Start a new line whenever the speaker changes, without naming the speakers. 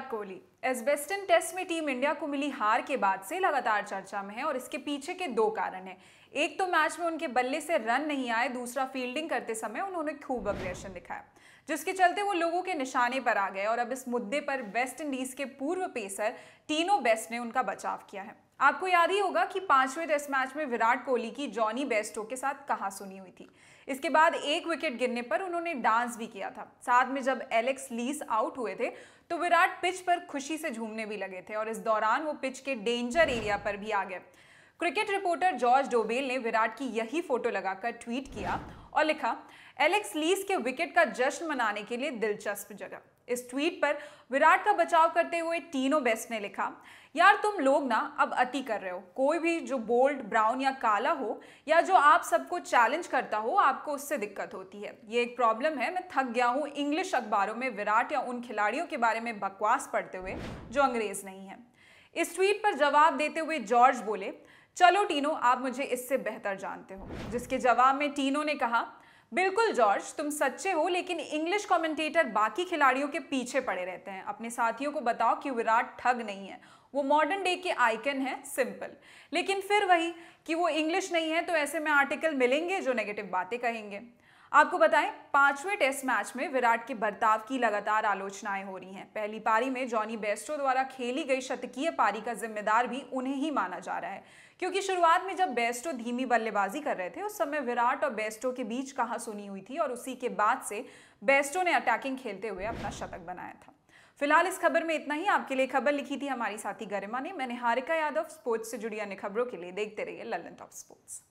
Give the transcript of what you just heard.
Virat Kohli Edgbaston test में team India को मिली हार के बाद से लगातार चर्चा में है और इसके पीछे के दो कारण हैं एक तो मैच में उनके बल्ले से रन नहीं आए दूसरा फील्डिंग करते समय उन्होंने खूब अग्रेशन दिखाया जिसके चलते वो लोगों के निशाने पर आ गए और अब इस मुद्दे पर वेस्ट इंडीज के पूर्व पेसर टीनो बेस्ट ने उनका बचाव किया है आपको याद ही होगा कि पांचवें टेस्ट मैच में विराट कोहली की जॉनी बेस्टो के साथ कहा सुनी हुई थी इसके बाद एक विकेट गिरने पर उन्होंने डांस भी किया था साथ में जब एलेक्स लीस आउट हुए थे तो विराट पिच पर खुशी से झूमने भी लगे थे और इस दौरान वो पिच के डेंजर एरिया पर भी आ गए क्रिकेट रिपोर्टर जॉर्ज डोबेल ने विराट की यही फोटो लगाकर ट्वीट किया और लिखा एलेक्स लीस के विकेट का जश्न मनाने के लिए दिलचस्प जगह इस ट्वीट पर विराट का बचाव करते हुए टीनो बेस्ट ने लिखा यार तुम लोग ना अब अति कर रहे हो कोई भी जो बोल्ड ब्राउन या काला हो या जो आप सबको चैलेंज करता हो आपको उससे दिक्कत होती है ये एक प्रॉब्लम है मैं थक गया हूँ इंग्लिश अखबारों में विराट या उन खिलाड़ियों के बारे में बकवास पढ़ते हुए जो अंग्रेज़ नहीं है इस ट्वीट पर जवाब देते हुए जॉर्ज बोले चलो टीनो आप मुझे इससे बेहतर जानते हो जिसके जवाब में टीनो ने कहा बिल्कुल जॉर्ज तुम सच्चे हो लेकिन इंग्लिश कमेंटेटर बाकी खिलाड़ियों के पीछे पड़े रहते हैं अपने साथियों को बताओ कि विराट ठग नहीं है वो मॉडर्न डे के आइकन है सिंपल लेकिन फिर वही कि वो इंग्लिश नहीं है तो ऐसे में आर्टिकल मिलेंगे जो नेगेटिव बातें कहेंगे आपको बताएं पांचवें टेस्ट मैच में विराट के बर्ताव की लगातार आलोचनाएं हो रही हैं पहली पारी में जॉनी बेस्टो द्वारा खेली गई शतकीय पारी का जिम्मेदार भी उन्हें ही माना जा रहा है क्योंकि शुरुआत में जब बेस्टो धीमी बल्लेबाजी कर रहे थे उस समय विराट और बेस्टो के बीच कहा सुनी हुई थी और उसी के बाद से बेस्टो ने अटैकिंग खेलते हुए अपना शतक बनाया था फिलहाल इस खबर में इतना ही आपके लिए खबर लिखी थी हमारी साथी गरिमा ने मैंने हारिका यादव स्पोर्ट्स से जुड़ी अन्य खबरों के लिए देखते रहिए ललन टॉप स्पोर्ट्स